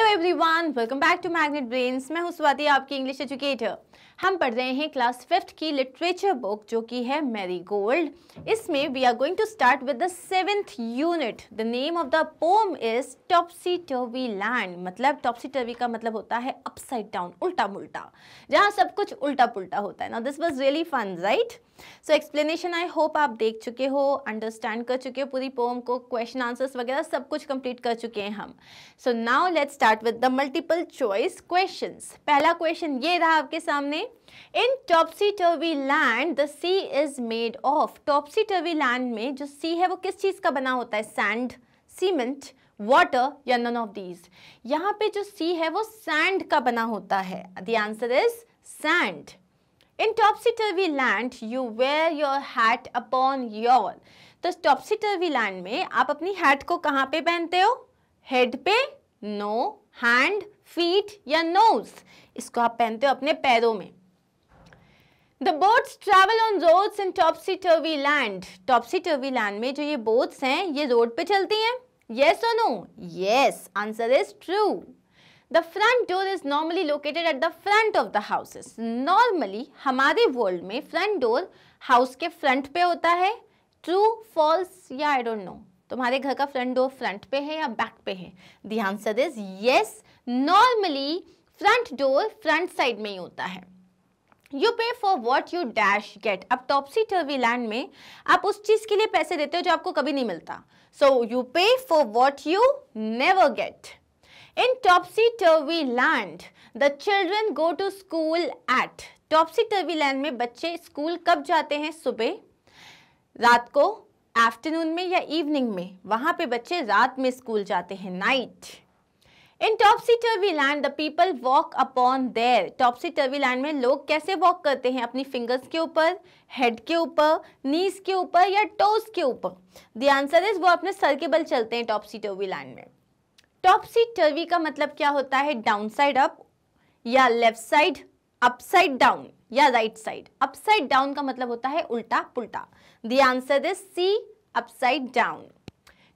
hello everyone welcome back to Magnet Brains मैं हूं स्वाति आपकी इंग्लिश एजुकेटर हम पढ़ रहे हैं क्लास फिफ्थ की लिटरेचर बुक जो कि है मैरी गोल्ड इसमें we are going to start with the seventh unit the name of the poem is topsy turvy land मतलब टॉपसी टर्वी का मतलब होता है अपसाइड डाउन उल्टा मुल्टा जहाँ सब कुछ उल्टा पुल्टा होता है ना this was really fun right so explanation I hope आप देख चुके हो अंडरस्टैंड कर चुके हो पूरी पोम को क्वेश्चन आंसर्स वगैरह सब कुछ कंप्लीट कर चुके हैं हम so now let's start with the multiple choice questions पहला क्वेश्चन ये रहा आपके सामने in topsy turvy land the sea is made of topsy turvy land में जो सी है वो किस चीज़ का बना होता है सैंड सीमेंट वाटर या नन ऑफ दीज यहाँ पे जो सी है वो सैंड का बना होता है the answer is sand in topsy turvy land you wear your hat upon your तो टॉपसी टर्वी लैंड में आप अपनी हैट को कहाँ पे पहनते हो हेड पे नो हैंड फीट या नोज इसको आप पहनते हो अपने पैरों में the boats travel on roads in topsy turvy land topsy turvy land में जो ये बोट्स हैं ये रोड पे चलती हैं येस और no yes answer is true the front door is normally located at the front of the houses normally हमारे वर्ल्ड में फ्रंट डोर हाउस के फ्रंट पे होता है ट्रू फॉल्स या आई डोंट नो तुम्हारे घर का फ्रंट डोर फ्रंट पे है या बैक पे है the answer is yes normally front door front side में ही होता है you pay for what you dash get अब टॉपसी टर्वी लैंड में आप उस चीज़ के लिए पैसे देते हो जो आपको कभी नहीं मिलता so you pay for what you never get in topsy turvy land the children go to school at topsy turvy land में बच्चे स्कूल कब जाते हैं सुबह रात को आफ्टरनून में या इवनिंग में वहां पे बच्चे रात में स्कूल जाते हैं night in topsy turvy land the people walk upon their topsy turvy land में लोग कैसे वॉक करते हैं अपनी फिंगर्स के ऊपर हेड के ऊपर नीज के ऊपर या टोस के ऊपर द आंसर इज वो अपने सर के बल चलते हैं टॉपसी टर्वी लैंड में टॉपसी टर्वी का मतलब क्या होता है डाउन साइड अप या लेफ्ट साइड अपसाइड डाउन या राइट साइड अपसाइड डाउन का मतलब होता है उल्टा पुल्टा the answer is C upside down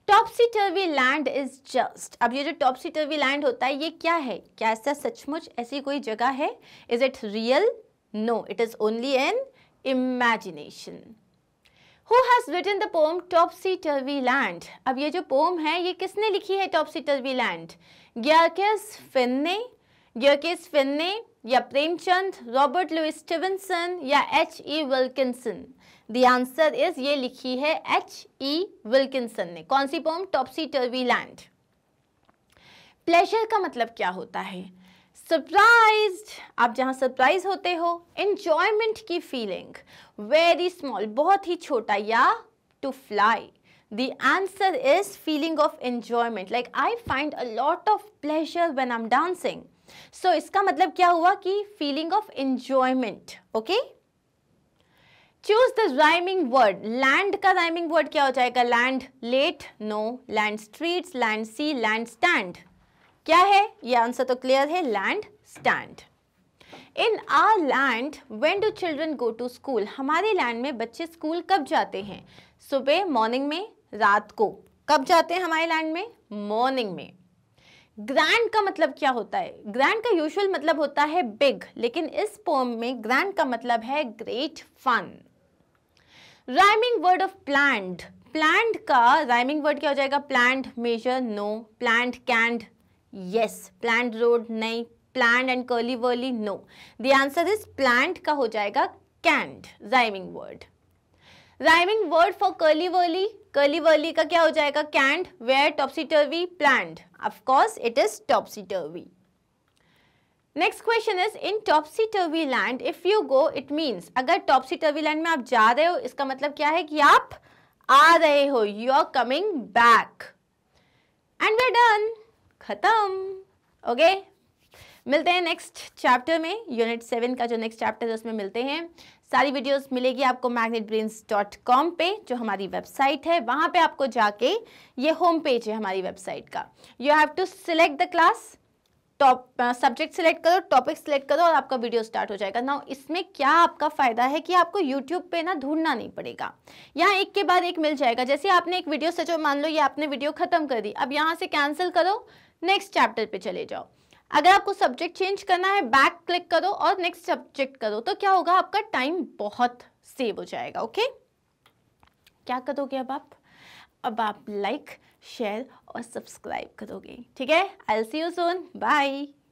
topsy turvy land is just अब ये जो टॉपसी टर्वी लैंड होता है ये क्या है क्या ऐसा सचमुच ऐसी कोई जगह है is it real no it is only an imagination who has written the poem topsy turvy land अब ये जो पोम है ये किसने लिखी है टॉपसी टर्वी लैंड ग्यारकेस फिन ने यर्किस फिन्ने या प्रेमचंद रॉबर्ट लुइस स्टीवनसन या H E Wilkinson the answer is ये लिखी है एच ई विल्किंसन ने कौन सी poem topsy turvy land pleasure का मतलब क्या होता है सरप्राइज आप जहाँ सरप्राइज होते हो इन्जॉयमेंट की फीलिंग वेरी स्मॉल बहुत ही छोटा या to fly the answer is feeling of enjoyment like i find a lot of pleasure when i'm dancing so so, इसका मतलब क्या हुआ कि feeling of enjoyment okay choose the rhyming word land का राइमिंग वर्ड क्या हो जाएगा land late no land street land sea land stand क्या है ये आंसर तो क्लियर है land stand in our land when do children go to school हमारे लैंड में बच्चे स्कूल कब जाते हैं सुबह मॉर्निंग में रात को कब जाते हैं हमारे लैंड में मॉर्निंग में ग्रैंड का मतलब क्या होता है ग्रैंड का यूजुअल मतलब होता है बिग लेकिन इस पोम में ग्रैंड का मतलब है great fun rhyming word of plant plant का राइमिंग वर्ड क्या हो जाएगा plant major no plant can't yes plant road नहीं plant and curly wurly no the answer is plant का हो जाएगा can't rhyming word rhyming word for curly wurly curly wurly का क्या हो जाएगा can't where topsy turvy plant of course it is topsy turvy next question is in topsy turvy land if you go it means अगर topsy turvy land में आप जा रहे हो इसका मतलब क्या है कि आप आ रहे हो you are coming back and we done खत्म ओके मिलते हैं नेक्स्ट चैप्टर में यूनिट सेवन का जो नेक्स्ट चैप्टर है उसमें मिलते हैं सारी वीडियोस मिलेगी आपको मैग्नेट पे जो हमारी वेबसाइट है वहाँ पे आपको जाके ये होम पेज है हमारी वेबसाइट का you have to select the class top subject select करो टॉपिक सिलेक्ट करो और आपका वीडियो स्टार्ट हो जाएगा ना इसमें क्या आपका फ़ायदा है कि आपको यूट्यूब पे ना ढूंढना नहीं पड़ेगा यहाँ एक के बाद एक मिल जाएगा जैसे आपने एक वीडियो से जो मान लो ये आपने वीडियो ख़त्म कर दी अब यहाँ से कैंसिल करो नेक्स्ट चैप्टर पे चले जाओ अगर आपको सब्जेक्ट चेंज करना है बैक क्लिक करो और नेक्स्ट सब्जेक्ट करो तो क्या होगा आपका टाइम बहुत सेव हो जाएगा ओके क्या करोगे अब आप अब आप लाइक शेयर और सब्सक्राइब करोगे ठीक है आई सी यू सोन बाय